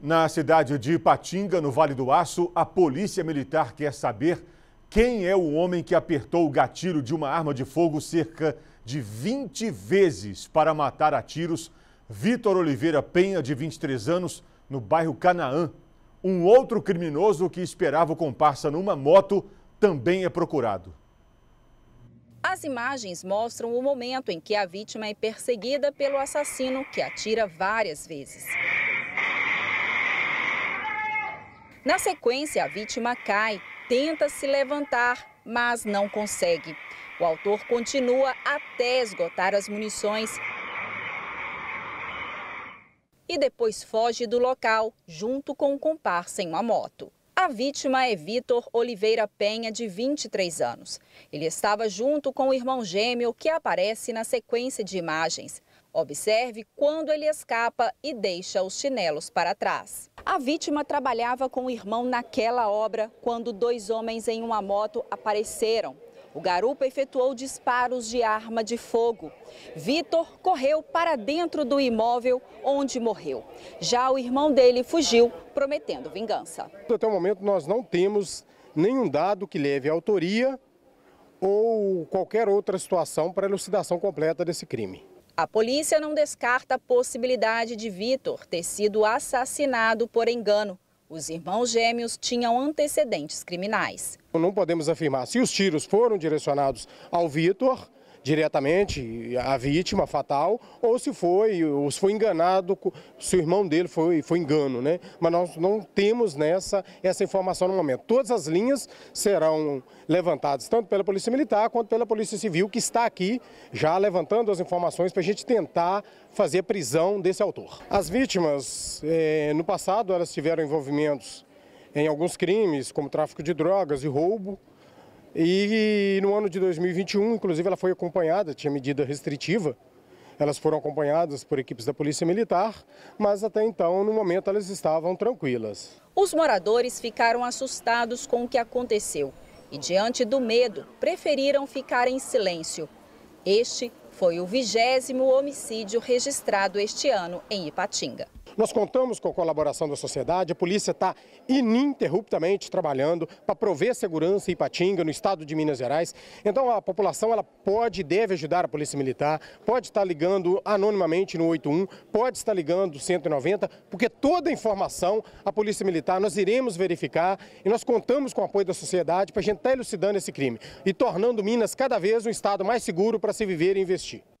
Na cidade de Ipatinga, no Vale do Aço, a polícia militar quer saber quem é o homem que apertou o gatilho de uma arma de fogo cerca de 20 vezes para matar a tiros Vitor Oliveira Penha, de 23 anos, no bairro Canaã. Um outro criminoso que esperava o comparsa numa moto também é procurado. As imagens mostram o momento em que a vítima é perseguida pelo assassino que atira várias vezes. Na sequência, a vítima cai, tenta se levantar, mas não consegue. O autor continua até esgotar as munições e depois foge do local, junto com um comparsa em uma moto. A vítima é Vitor Oliveira Penha, de 23 anos. Ele estava junto com o irmão gêmeo que aparece na sequência de imagens. Observe quando ele escapa e deixa os chinelos para trás. A vítima trabalhava com o irmão naquela obra quando dois homens em uma moto apareceram. O garupa efetuou disparos de arma de fogo. Vitor correu para dentro do imóvel onde morreu. Já o irmão dele fugiu, prometendo vingança. Até o momento, nós não temos nenhum dado que leve à autoria ou qualquer outra situação para elucidação completa desse crime. A polícia não descarta a possibilidade de Vitor ter sido assassinado por engano. Os irmãos gêmeos tinham antecedentes criminais. Não podemos afirmar se os tiros foram direcionados ao Vitor diretamente a vítima fatal, ou se foi, ou se foi enganado, se o irmão dele foi, foi engano, né? Mas nós não temos nessa essa informação no momento. Todas as linhas serão levantadas, tanto pela Polícia Militar quanto pela Polícia Civil, que está aqui já levantando as informações para a gente tentar fazer a prisão desse autor. As vítimas, eh, no passado, elas tiveram envolvimentos em alguns crimes, como tráfico de drogas e roubo. E no ano de 2021, inclusive, ela foi acompanhada, tinha medida restritiva. Elas foram acompanhadas por equipes da Polícia Militar, mas até então, no momento, elas estavam tranquilas. Os moradores ficaram assustados com o que aconteceu e, diante do medo, preferiram ficar em silêncio. Este foi o vigésimo homicídio registrado este ano em Ipatinga. Nós contamos com a colaboração da sociedade, a polícia está ininterruptamente trabalhando para prover segurança em Ipatinga, no estado de Minas Gerais. Então a população ela pode e deve ajudar a Polícia Militar, pode estar ligando anonimamente no 81, pode estar ligando 190, porque toda a informação a Polícia Militar nós iremos verificar e nós contamos com o apoio da sociedade para a gente estar tá elucidando esse crime e tornando Minas cada vez um estado mais seguro para se viver e investir.